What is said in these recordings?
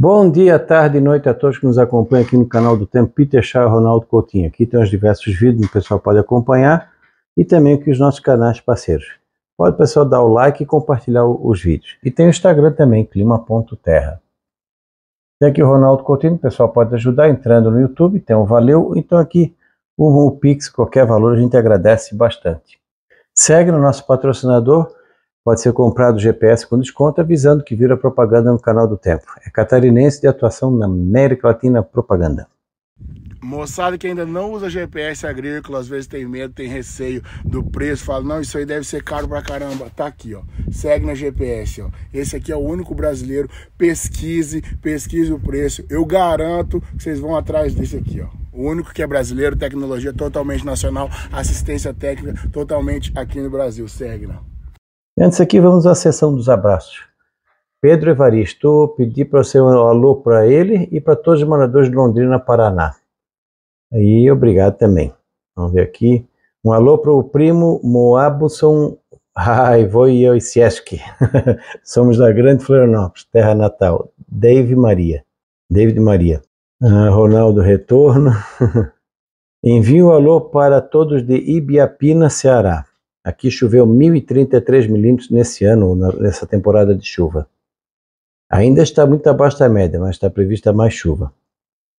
Bom dia, tarde e noite a todos que nos acompanham aqui no canal do Tempo Peter Chá Ronaldo Coutinho. Aqui tem os diversos vídeos que o pessoal pode acompanhar e também aqui os nossos canais parceiros. Pode o pessoal dar o like e compartilhar os vídeos. E tem o Instagram também, clima.terra. Tem aqui o Ronaldo Coutinho, o pessoal pode ajudar entrando no YouTube, tem um valeu, então aqui o, o Pix, qualquer valor, a gente agradece bastante. Segue no nosso patrocinador, pode ser comprado GPS com desconto, avisando que vira propaganda no canal do Tempo. É catarinense de atuação na América Latina Propaganda. Moçada que ainda não usa GPS agrícola, às vezes tem medo, tem receio do preço, fala, não, isso aí deve ser caro pra caramba. Tá aqui, ó. Segue na GPS, ó. Esse aqui é o único brasileiro. Pesquise, pesquise o preço. Eu garanto que vocês vão atrás desse aqui, ó. O único que é brasileiro, tecnologia totalmente nacional, assistência técnica totalmente aqui no Brasil. Segue, não. Né? Antes aqui, vamos à sessão dos abraços. Pedro Evaristo, pedi para você um alô para ele e para todos os moradores de Londrina, Paraná. E obrigado também. Vamos ver aqui. Um alô para o primo Moabson Raivoi e Oisieski. Somos da Grande Florianópolis, terra natal. Dave Maria. David Maria. Ah, Ronaldo Retorno. Envio um alô para todos de Ibiapina, Ceará. Aqui choveu 1.033 milímetros nesse ano, nessa temporada de chuva. Ainda está muito abaixo da média, mas está prevista mais chuva.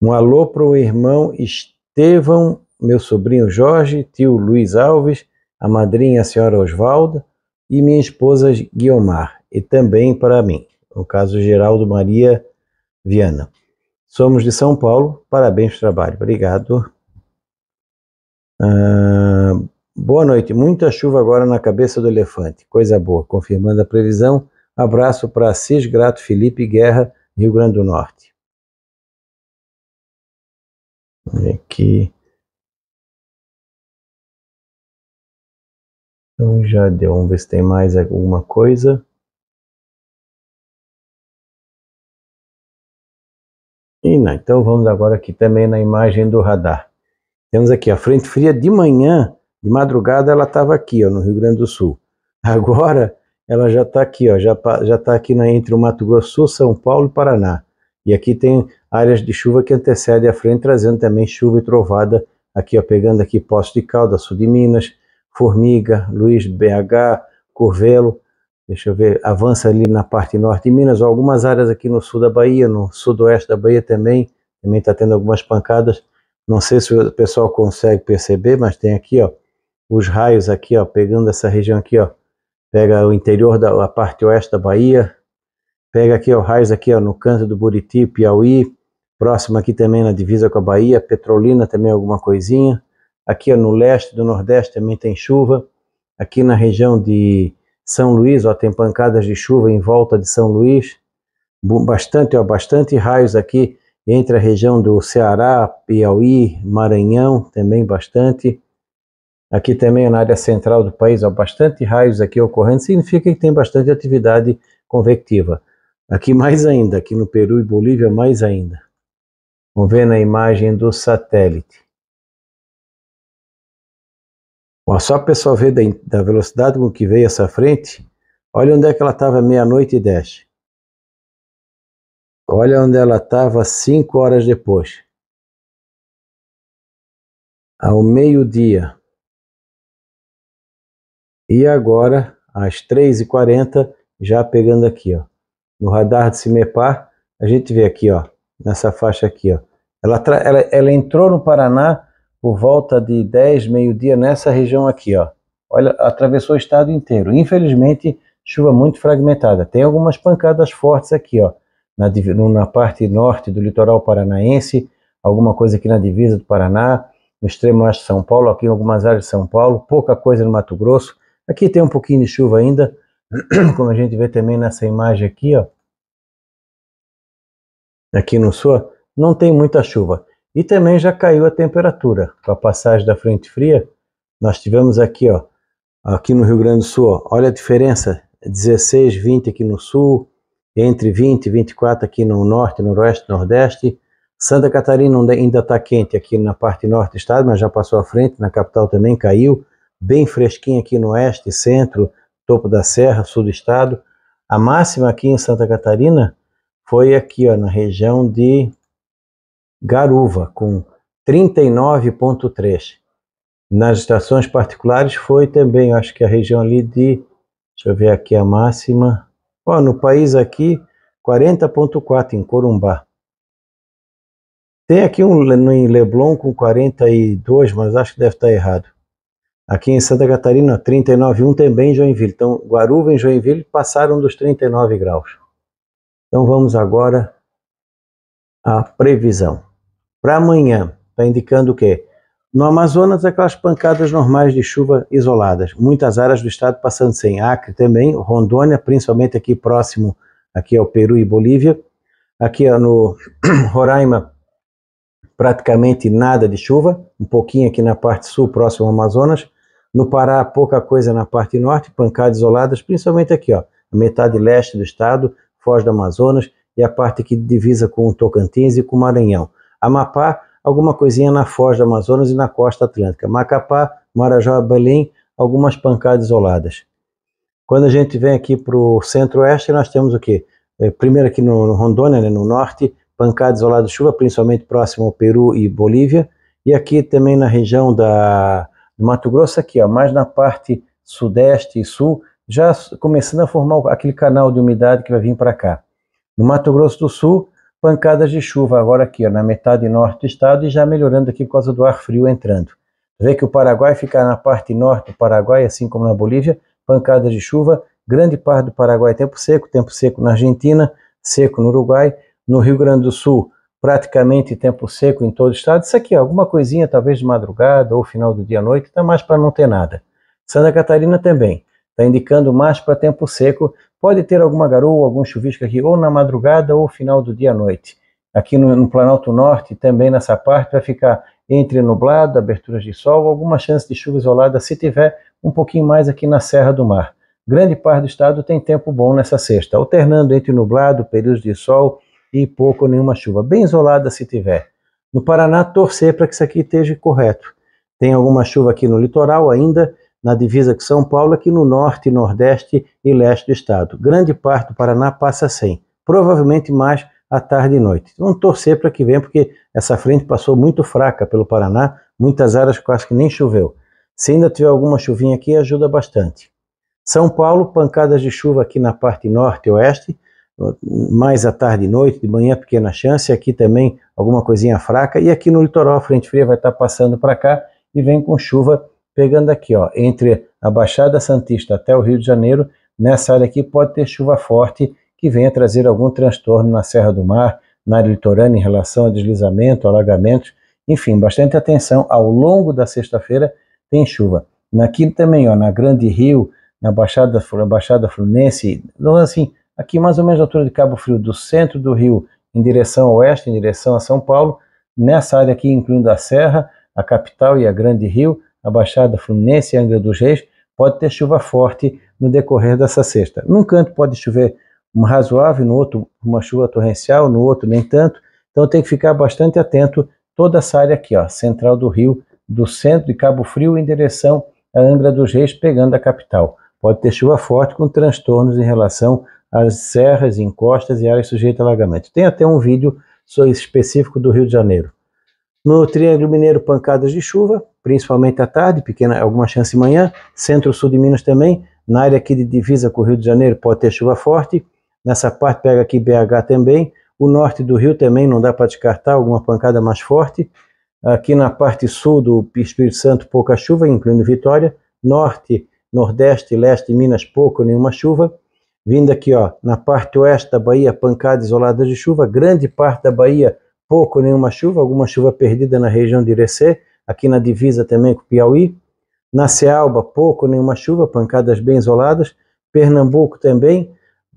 Um alô para o irmão Estevão, meu sobrinho Jorge, tio Luiz Alves, a madrinha a senhora Osvalda e minha esposa Guiomar, e também para mim, no caso Geraldo Maria Viana. Somos de São Paulo, parabéns pelo trabalho. Obrigado. Ah, Boa noite. Muita chuva agora na cabeça do elefante. Coisa boa. Confirmando a previsão. Abraço para Assis Grato Felipe Guerra, Rio Grande do Norte. Aqui. Então já deu. Vamos ver se tem mais alguma coisa. E não, então vamos agora aqui também na imagem do radar. Temos aqui a frente fria de manhã de madrugada ela estava aqui, ó, no Rio Grande do Sul. Agora ela já está aqui, ó, já está aqui na, entre o Mato Grosso, São Paulo e Paraná. E aqui tem áreas de chuva que antecedem a frente, trazendo também chuva e trovada aqui, ó, pegando aqui Poço de Calda, Sul de Minas, Formiga, Luiz BH, Curvelo. Deixa eu ver, avança ali na parte norte de Minas, ou algumas áreas aqui no sul da Bahia, no sudoeste da Bahia também, também está tendo algumas pancadas. Não sei se o pessoal consegue perceber, mas tem aqui, ó, os raios aqui, ó, pegando essa região aqui, ó, pega o interior da parte oeste da Bahia, pega aqui os raios aqui ó, no canto do Buriti, Piauí, próximo aqui também na divisa com a Bahia, Petrolina também alguma coisinha, aqui ó, no leste do Nordeste também tem chuva, aqui na região de São Luís ó, tem pancadas de chuva em volta de São Luís, bastante ó, bastante raios aqui entre a região do Ceará, Piauí, Maranhão também bastante, Aqui também é na área central do país há bastante raios aqui ocorrendo, significa que tem bastante atividade convectiva. Aqui mais ainda, aqui no Peru e Bolívia mais ainda. Vamos ver na imagem do satélite. Bom, só o pessoal ver da, da velocidade com que veio essa frente, olha onde é que ela estava meia-noite e dez. Olha onde ela estava cinco horas depois. Ao meio-dia. E agora, às 3h40, já pegando aqui, ó, no radar de Cimepar, a gente vê aqui, ó, nessa faixa aqui, ó, ela, ela, ela entrou no Paraná por volta de 10, meio-dia, nessa região aqui, ó. Olha, atravessou o estado inteiro. Infelizmente, chuva muito fragmentada. Tem algumas pancadas fortes aqui, ó, na, na parte norte do litoral paranaense, alguma coisa aqui na divisa do Paraná, no extremo oeste de São Paulo, aqui em algumas áreas de São Paulo, pouca coisa no Mato Grosso, Aqui tem um pouquinho de chuva ainda, como a gente vê também nessa imagem aqui, ó. Aqui no sul, não tem muita chuva. E também já caiu a temperatura com a passagem da frente fria. Nós tivemos aqui, ó, aqui no Rio Grande do Sul, ó, olha a diferença, 16, 20 aqui no sul, entre 20 e 24 aqui no norte, noroeste, nordeste. Santa Catarina ainda está quente aqui na parte norte do estado, mas já passou à frente, na capital também caiu bem fresquinha aqui no oeste, centro, topo da serra, sul do estado. A máxima aqui em Santa Catarina foi aqui, ó, na região de Garuva, com 39,3. Nas estações particulares foi também, acho que a região ali de, deixa eu ver aqui a máxima, ó, no país aqui, 40,4 em Corumbá. Tem aqui um em Leblon com 42, mas acho que deve estar errado. Aqui em Santa Catarina, 39,1 também em Joinville. Então, Guaruva e Joinville passaram dos 39 graus. Então, vamos agora à previsão. Para amanhã, está indicando o quê? No Amazonas, aquelas pancadas normais de chuva isoladas. Muitas áreas do estado passando sem Acre também, Rondônia, principalmente aqui próximo, aqui ao Peru e Bolívia. Aqui ó, no Roraima, praticamente nada de chuva, um pouquinho aqui na parte sul, próximo ao Amazonas no Pará, pouca coisa na parte norte, pancadas isoladas, principalmente aqui, ó, a metade leste do estado, Foz do Amazonas e a parte que divisa com o Tocantins e com o Maranhão. Amapá, alguma coisinha na Foz do Amazonas e na costa atlântica. Macapá, Marajó, Belém, algumas pancadas isoladas. Quando a gente vem aqui para o centro-oeste, nós temos o quê? É, primeiro aqui no, no Rondônia, né, no norte, pancadas isoladas de chuva, principalmente próximo ao Peru e Bolívia. E aqui também na região da, do Mato Grosso aqui, ó, mais na parte sudeste e sul, já começando a formar aquele canal de umidade que vai vir para cá. No Mato Grosso do Sul, pancadas de chuva agora aqui, ó, na metade norte do estado e já melhorando aqui por causa do ar frio entrando. Vê que o Paraguai fica na parte norte do Paraguai, assim como na Bolívia, pancadas de chuva, grande parte do Paraguai tempo seco, tempo seco na Argentina, seco no Uruguai, no Rio Grande do Sul, praticamente tempo seco em todo o estado. Isso aqui, alguma coisinha, talvez de madrugada ou final do dia à noite, está mais para não ter nada. Santa Catarina também, está indicando mais para tempo seco. Pode ter alguma garoa, algum chuvisco aqui, ou na madrugada ou final do dia à noite. Aqui no, no Planalto Norte, também nessa parte, vai ficar entre nublado, aberturas de sol, alguma chance de chuva isolada, se tiver um pouquinho mais aqui na Serra do Mar. Grande parte do estado tem tempo bom nessa sexta, alternando entre nublado, períodos de sol, e pouco ou nenhuma chuva, bem isolada se tiver. No Paraná, torcer para que isso aqui esteja correto. Tem alguma chuva aqui no litoral ainda, na divisa com São Paulo, aqui no norte, nordeste e leste do estado. Grande parte do Paraná passa sem, provavelmente mais à tarde e noite. Vamos torcer para que venha, porque essa frente passou muito fraca pelo Paraná, muitas áreas quase que nem choveu. Se ainda tiver alguma chuvinha aqui, ajuda bastante. São Paulo, pancadas de chuva aqui na parte norte e oeste, mais à tarde e noite, de manhã pequena chance, aqui também alguma coisinha fraca, e aqui no litoral a frente fria vai estar passando para cá e vem com chuva pegando aqui, ó, entre a Baixada Santista até o Rio de Janeiro, nessa área aqui pode ter chuva forte que venha trazer algum transtorno na Serra do Mar, na área litorânea em relação a deslizamento, alagamentos, enfim, bastante atenção ao longo da sexta-feira tem chuva. Aqui também, ó, na Grande Rio, na Baixada, Baixada Fluminense, então, assim, aqui mais ou menos na altura de Cabo Frio, do centro do rio em direção ao oeste, em direção a São Paulo, nessa área aqui, incluindo a Serra, a capital e a Grande Rio, a Baixada Fluminense e Angra dos Reis, pode ter chuva forte no decorrer dessa sexta. Num canto pode chover uma razoável, no outro uma chuva torrencial, no outro nem tanto, então tem que ficar bastante atento toda essa área aqui, ó, central do Rio, do centro de Cabo Frio em direção a Angra dos Reis, pegando a capital. Pode ter chuva forte com transtornos em relação as serras, encostas e áreas sujeitas a alagamento. Tem até um vídeo específico do Rio de Janeiro. No Triângulo Mineiro, pancadas de chuva, principalmente à tarde, pequena, alguma chance de manhã. Centro-sul de Minas também. Na área aqui de divisa com o Rio de Janeiro pode ter chuva forte. Nessa parte pega aqui BH também. O norte do Rio também não dá para descartar alguma pancada mais forte. Aqui na parte sul do Espírito Santo, pouca chuva, incluindo Vitória. Norte, Nordeste, Leste, Minas, pouco, nenhuma chuva vindo aqui ó, na parte oeste da Bahia, pancada isolada de chuva, grande parte da Bahia, pouco nenhuma chuva, alguma chuva perdida na região de Irecê, aqui na divisa também com o Piauí, na Cealba, pouco nenhuma chuva, pancadas bem isoladas, Pernambuco também,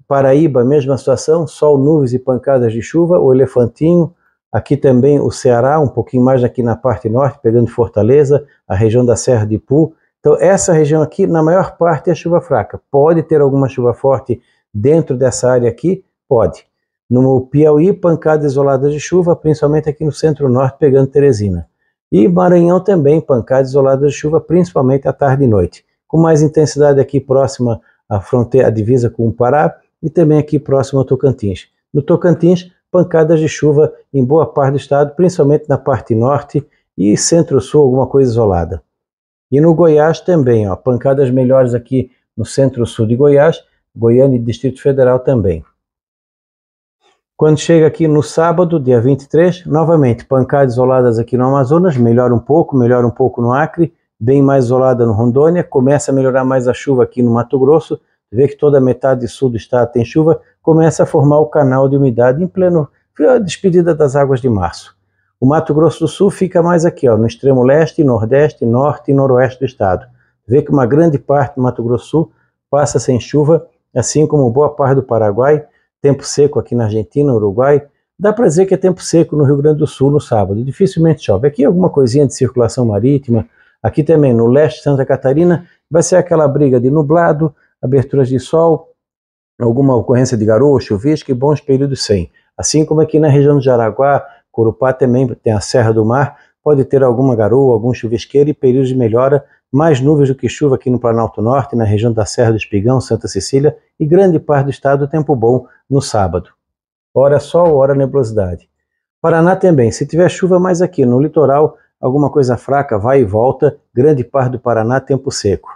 Paraíba, mesma situação, sol, nuvens e pancadas de chuva, o Elefantinho, aqui também o Ceará, um pouquinho mais aqui na parte norte, pegando Fortaleza, a região da Serra de Ipu, então, essa região aqui, na maior parte, é chuva fraca. Pode ter alguma chuva forte dentro dessa área aqui? Pode. No Piauí, pancada isolada de chuva, principalmente aqui no centro-norte, pegando Teresina. E Maranhão também, pancada isolada de chuva, principalmente à tarde e noite. Com mais intensidade aqui próxima à fronteira, à divisa com o Pará, e também aqui próximo ao Tocantins. No Tocantins, pancadas de chuva em boa parte do estado, principalmente na parte norte e centro-sul, alguma coisa isolada. E no Goiás também, ó, pancadas melhores aqui no centro-sul de Goiás, Goiânia e Distrito Federal também. Quando chega aqui no sábado, dia 23, novamente pancadas isoladas aqui no Amazonas, melhora um pouco, melhora um pouco no Acre, bem mais isolada no Rondônia, começa a melhorar mais a chuva aqui no Mato Grosso, vê que toda a metade sul do estado tem chuva, começa a formar o canal de umidade em pleno, despedida das águas de março. O Mato Grosso do Sul fica mais aqui, ó, no extremo leste, nordeste, norte e noroeste do estado. Vê que uma grande parte do Mato Grosso do Sul passa sem chuva, assim como boa parte do Paraguai, tempo seco aqui na Argentina, Uruguai. Dá para dizer que é tempo seco no Rio Grande do Sul no sábado, dificilmente chove. Aqui alguma coisinha de circulação marítima, aqui também no leste de Santa Catarina, vai ser aquela briga de nublado, aberturas de sol, alguma ocorrência de garoa, chuvisco e bons períodos sem. Assim como aqui na região de Jaraguá, Curupá também tem a Serra do Mar, pode ter alguma garoa, algum chuvisqueiro e períodos de melhora, mais nuvens do que chuva aqui no Planalto Norte, na região da Serra do Espigão, Santa Cecília e grande parte do estado, tempo bom no sábado. Hora sol, hora nebulosidade. Paraná também, se tiver chuva mais aqui no litoral, alguma coisa fraca vai e volta, grande parte do Paraná, tempo seco.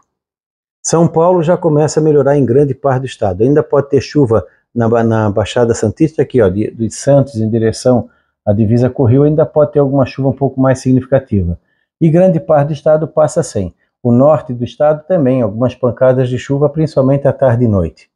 São Paulo já começa a melhorar em grande parte do estado. Ainda pode ter chuva na, na Baixada Santista, aqui ó, de, de Santos em direção a divisa correu ainda pode ter alguma chuva um pouco mais significativa. E grande parte do estado passa sem. O norte do estado também, algumas pancadas de chuva, principalmente à tarde e noite.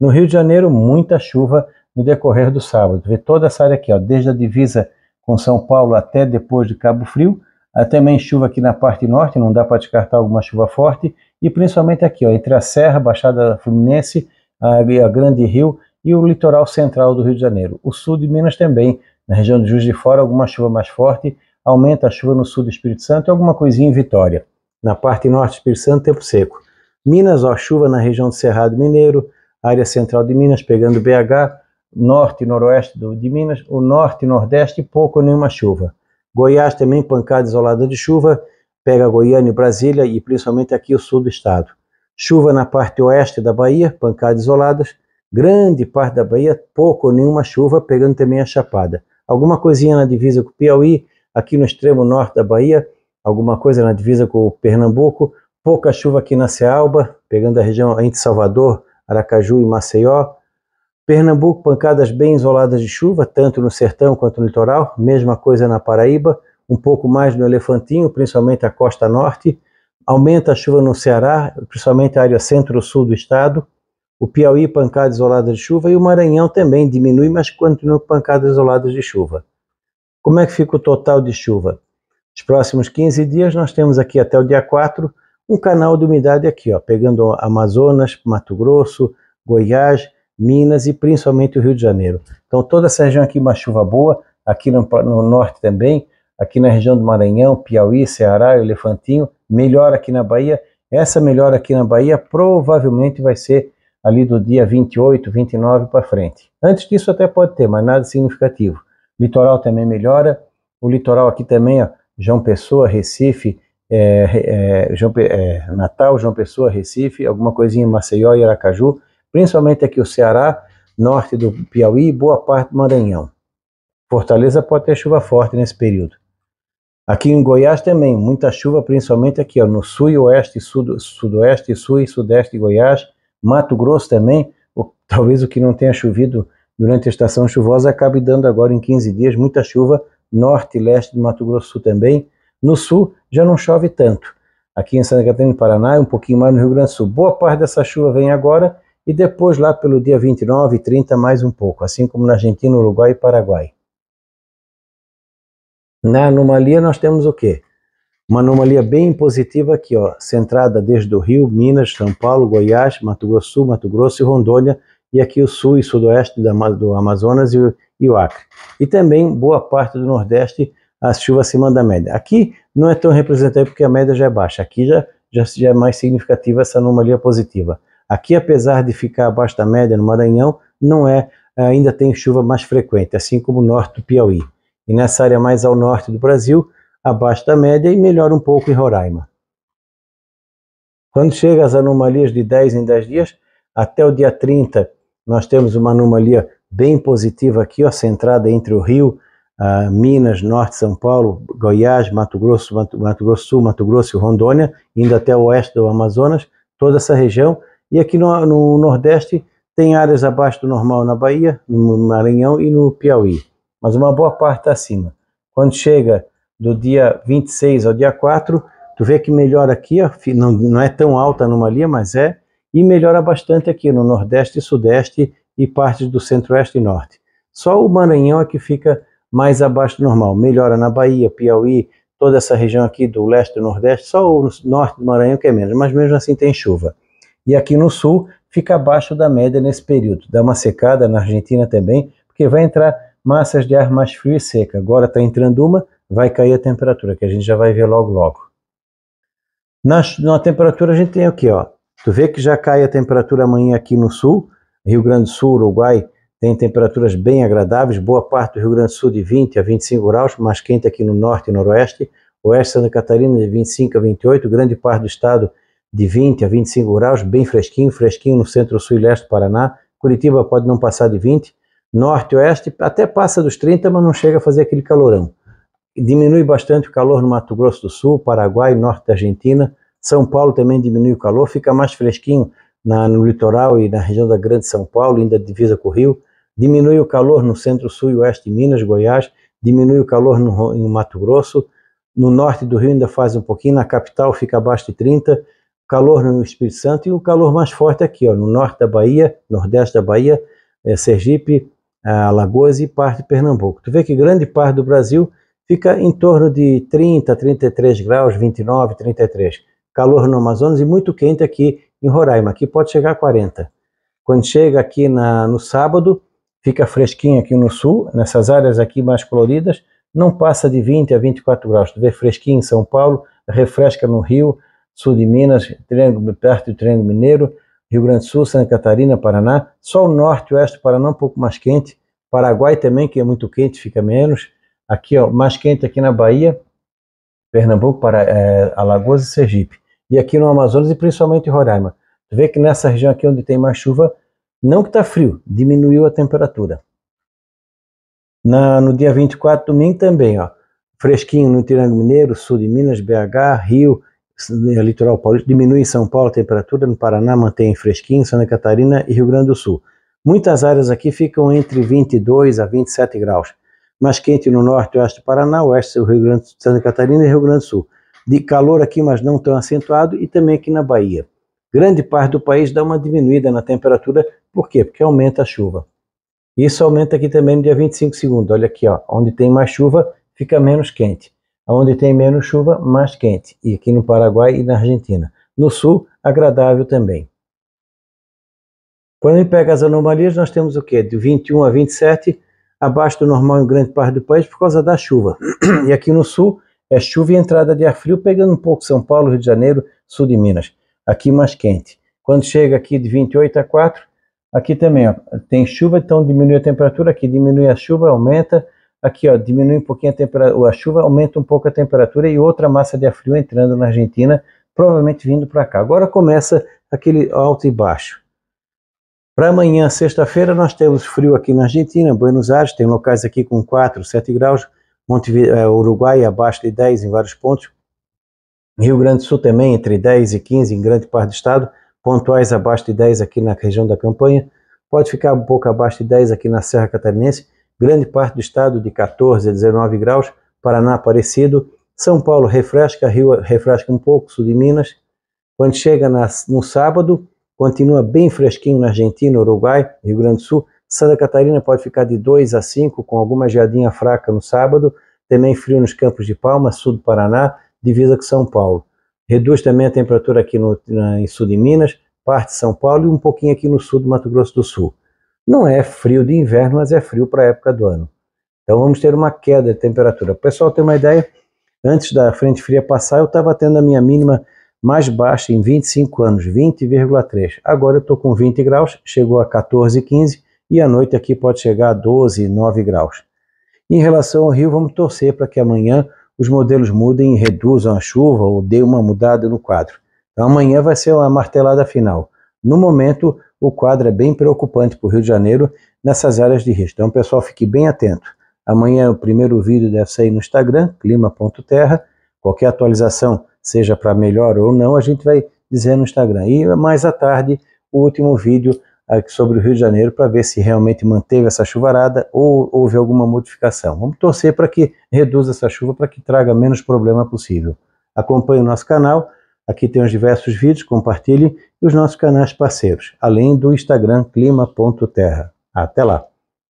No Rio de Janeiro, muita chuva no decorrer do sábado. Vê toda essa área aqui, ó, desde a divisa com São Paulo até depois de Cabo Frio. Há também chuva aqui na parte norte, não dá para descartar alguma chuva forte. E principalmente aqui, ó, entre a Serra, Baixada Fluminense, a, a Grande Rio e o litoral central do Rio de Janeiro. O sul de Minas também na região de Juiz de Fora, alguma chuva mais forte, aumenta a chuva no sul do Espírito Santo e alguma coisinha em Vitória. Na parte norte do Espírito Santo, tempo seco. Minas, ó, chuva na região do Cerrado Mineiro, área central de Minas, pegando BH, norte e noroeste do, de Minas, o norte e nordeste, pouco ou nenhuma chuva. Goiás também, pancada isolada de chuva, pega Goiânia e Brasília e principalmente aqui o sul do estado. Chuva na parte oeste da Bahia, pancadas isoladas, grande parte da Bahia, pouco ou nenhuma chuva, pegando também a Chapada alguma coisinha na divisa com o Piauí, aqui no extremo norte da Bahia, alguma coisa na divisa com o Pernambuco, pouca chuva aqui na Cealba, pegando a região entre Salvador, Aracaju e Maceió. Pernambuco, pancadas bem isoladas de chuva, tanto no sertão quanto no litoral, mesma coisa na Paraíba, um pouco mais no Elefantinho, principalmente a costa norte. Aumenta a chuva no Ceará, principalmente a área centro-sul do estado. O Piauí, pancada isolada de chuva, e o Maranhão também diminui, mas continua pancadas isoladas de chuva. Como é que fica o total de chuva? Nos próximos 15 dias, nós temos aqui até o dia 4 um canal de umidade aqui, ó, pegando Amazonas, Mato Grosso, Goiás, Minas e principalmente o Rio de Janeiro. Então, toda essa região aqui, uma chuva boa, aqui no, no norte também, aqui na região do Maranhão, Piauí, Ceará, Elefantinho, melhor aqui na Bahia. Essa melhora aqui na Bahia provavelmente vai ser ali do dia 28, 29 para frente. Antes disso até pode ter, mas nada significativo. Litoral também melhora, o litoral aqui também, ó, João Pessoa, Recife, é, é, João, é, Natal, João Pessoa, Recife, alguma coisinha em Maceió e Aracaju, principalmente aqui o Ceará, norte do Piauí e boa parte do Maranhão. Fortaleza pode ter chuva forte nesse período. Aqui em Goiás também, muita chuva, principalmente aqui ó, no sul e oeste, sul, sudoeste, sul e sudeste de Goiás, Mato Grosso também, ou, talvez o que não tenha chovido durante a estação chuvosa acabe dando agora em 15 dias muita chuva, norte e leste do Mato Grosso Sul também. No sul já não chove tanto. Aqui em Santa Catarina do Paraná, um pouquinho mais no Rio Grande do Sul. Boa parte dessa chuva vem agora e depois lá pelo dia 29 e 30 mais um pouco, assim como na Argentina, Uruguai e Paraguai. Na anomalia nós temos o quê? Uma anomalia bem positiva aqui, ó, centrada desde o Rio, Minas, São Paulo, Goiás, Mato Grosso, Sul, Mato Grosso e Rondônia, e aqui o sul e sudoeste do Amazonas e, o Acre. E também boa parte do Nordeste, as chuvas acima da média. Aqui não é tão representativo porque a média já é baixa, aqui já, já, já é mais significativa essa anomalia positiva. Aqui, apesar de ficar abaixo da média no Maranhão, não é, ainda tem chuva mais frequente, assim como o norte do Piauí. E nessa área mais ao norte do Brasil, abaixo da média e melhora um pouco em Roraima. Quando chega as anomalias de 10 em 10 dias, até o dia 30, nós temos uma anomalia bem positiva aqui, ó, centrada entre o Rio, Minas, Norte, São Paulo, Goiás, Mato Grosso, Mato, Mato Grosso Sul, Mato Grosso e Rondônia, indo até o oeste do Amazonas, toda essa região. E aqui no, no Nordeste tem áreas abaixo do normal na Bahia, no Maranhão e no Piauí, mas uma boa parte está acima. Quando chega do dia 26 ao dia 4, tu vê que melhora aqui, não, não é tão alta a anomalia, mas é, e melhora bastante aqui no Nordeste e Sudeste e partes do Centro-Oeste e Norte. Só o Maranhão é que fica mais abaixo do normal. Melhora na Bahia, Piauí, toda essa região aqui do leste e nordeste, só o norte do Maranhão que é menos, mas mesmo assim tem chuva. E aqui no sul fica abaixo da média nesse período. Dá uma secada na Argentina também, porque vai entrar massas de ar mais frio e seca. Agora está entrando uma, vai cair a temperatura, que a gente já vai ver logo logo. Na, na temperatura a gente tem aqui, ó. Tu vê que já cai a temperatura amanhã aqui no sul, Rio Grande do Sul, Uruguai, tem temperaturas bem agradáveis, boa parte do Rio Grande do Sul de 20 a 25 graus, mais quente aqui no norte e noroeste, oeste Santa Catarina de 25 a 28, grande parte do estado de 20 a 25 graus, bem fresquinho, fresquinho no centro, sul e leste do Paraná, Curitiba pode não passar de 20, norte, oeste até passa dos 30, mas não chega a fazer aquele calorão diminui bastante o calor no Mato Grosso do Sul, Paraguai, norte da Argentina. São Paulo também diminui o calor, fica mais fresquinho na, no litoral e na região da Grande São Paulo, ainda divisa com o Rio. Diminui o calor no centro-sul e oeste de Minas, Goiás. Diminui o calor no, no Mato Grosso. No norte do Rio ainda faz um pouquinho, na capital fica abaixo de 30. Calor no Espírito Santo e o calor mais forte aqui, ó, no norte da Bahia, nordeste da Bahia, é Sergipe, eh, Alagoas e parte de Pernambuco. Tu vê que grande parte do Brasil fica em torno de 30, 33 graus, 29, 33. Calor no Amazonas e muito quente aqui em Roraima, aqui pode chegar a 40. Quando chega aqui na, no sábado, fica fresquinho aqui no sul, nessas áreas aqui mais coloridas, não passa de 20 a 24 graus. Tu vê fresquinho em São Paulo, refresca no Rio, sul de Minas, triângulo, perto do Triângulo Mineiro, Rio Grande do Sul, Santa Catarina, Paraná. Só o norte e oeste do Paraná um pouco mais quente. Paraguai também, que é muito quente, fica menos. Aqui, ó, mais quente aqui na Bahia, Pernambuco, para, é, Alagoas e Sergipe. E aqui no Amazonas e principalmente em Roraima. Tu vê que nessa região aqui onde tem mais chuva, não que está frio, diminuiu a temperatura. Na, no dia 24, domingo também, ó, fresquinho no Itirango Mineiro, sul de Minas, BH, Rio, litoral paulista, diminui em São Paulo a temperatura, no Paraná mantém fresquinho, Santa Catarina e Rio Grande do Sul. Muitas áreas aqui ficam entre 22 a 27 graus mais quente no norte e oeste do Paraná, oeste do Rio Grande do Santa Catarina e Rio Grande do Sul. De calor aqui, mas não tão acentuado, e também aqui na Bahia. Grande parte do país dá uma diminuída na temperatura, por quê? Porque aumenta a chuva. Isso aumenta aqui também no dia 25 segundo. Olha aqui, ó, onde tem mais chuva, fica menos quente. Onde tem menos chuva, mais quente. E aqui no Paraguai e na Argentina. No sul, agradável também. Quando ele pega as anomalias, nós temos o quê? De 21 a 27, abaixo do normal em grande parte do país por causa da chuva. E aqui no sul é chuva e entrada de ar frio, pegando um pouco São Paulo, Rio de Janeiro, sul de Minas. Aqui mais quente. Quando chega aqui de 28 a 4, aqui também ó, tem chuva, então diminui a temperatura, aqui diminui a chuva, aumenta. Aqui ó, diminui um pouquinho a temperatura, a chuva aumenta um pouco a temperatura e outra massa de ar frio entrando na Argentina, provavelmente vindo para cá. Agora começa aquele alto e baixo. Para amanhã, sexta-feira, nós temos frio aqui na Argentina, Buenos Aires, tem locais aqui com 4, 7 graus, é, Uruguai abaixo de 10 em vários pontos, Rio Grande do Sul também entre 10 e 15 em grande parte do estado, pontuais abaixo de 10 aqui na região da campanha, pode ficar um pouco abaixo de 10 aqui na Serra Catarinense, grande parte do estado de 14 a 19 graus, Paraná parecido, São Paulo refresca, Rio refresca um pouco, sul de Minas, quando chega na, no sábado, Continua bem fresquinho na Argentina, Uruguai, Rio Grande do Sul. Santa Catarina pode ficar de 2 a 5, com alguma geadinha fraca no sábado. Também frio nos Campos de Palma, sul do Paraná, divisa com São Paulo. Reduz também a temperatura aqui no, na, em sul de Minas, parte de São Paulo e um pouquinho aqui no sul do Mato Grosso do Sul. Não é frio de inverno, mas é frio para a época do ano. Então vamos ter uma queda de temperatura. O pessoal tem uma ideia, antes da frente fria passar, eu estava tendo a minha mínima mais baixa em 25 anos, 20,3. Agora eu estou com 20 graus, chegou a 14, 15 e à noite aqui pode chegar a 12, 9 graus. Em relação ao Rio, vamos torcer para que amanhã os modelos mudem e reduzam a chuva ou dê uma mudada no quadro. Então amanhã vai ser uma martelada final. No momento, o quadro é bem preocupante para o Rio de Janeiro nessas áreas de risco. Então, pessoal, fique bem atento. Amanhã o primeiro vídeo deve sair no Instagram, clima.terra. Qualquer atualização seja para melhor ou não, a gente vai dizer no Instagram. E mais à tarde, o último vídeo sobre o Rio de Janeiro para ver se realmente manteve essa chuvarada ou houve alguma modificação. Vamos torcer para que reduza essa chuva, para que traga menos problema possível. Acompanhe o nosso canal, aqui tem os diversos vídeos, compartilhe, e os nossos canais parceiros, além do Instagram clima.terra. Até lá!